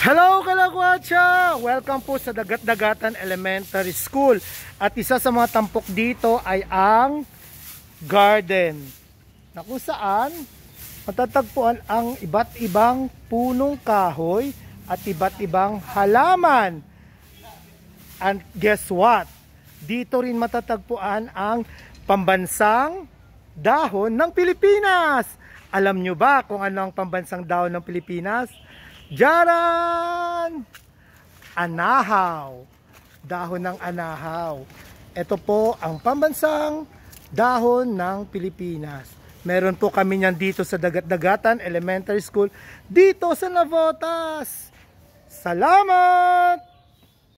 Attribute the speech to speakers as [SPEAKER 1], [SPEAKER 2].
[SPEAKER 1] Hello Kalakwatsa! Welcome po sa Dagat-Dagatan Elementary School. At isa sa mga tampok dito ay ang garden. Na kung saan matatagpuan ang iba't ibang punong kahoy at iba't ibang halaman. And guess what? Dito rin matatagpuan ang pambansang dahon ng Pilipinas. Alam nyo ba kung ano ang pambansang dahon ng Pilipinas? Jaran! Anahaw. Dahon ng anahaw. Ito po ang pambansang dahon ng Pilipinas. Meron po kami niyan dito sa Dagat-Dagatan Elementary School dito sa Navotas. Salamat!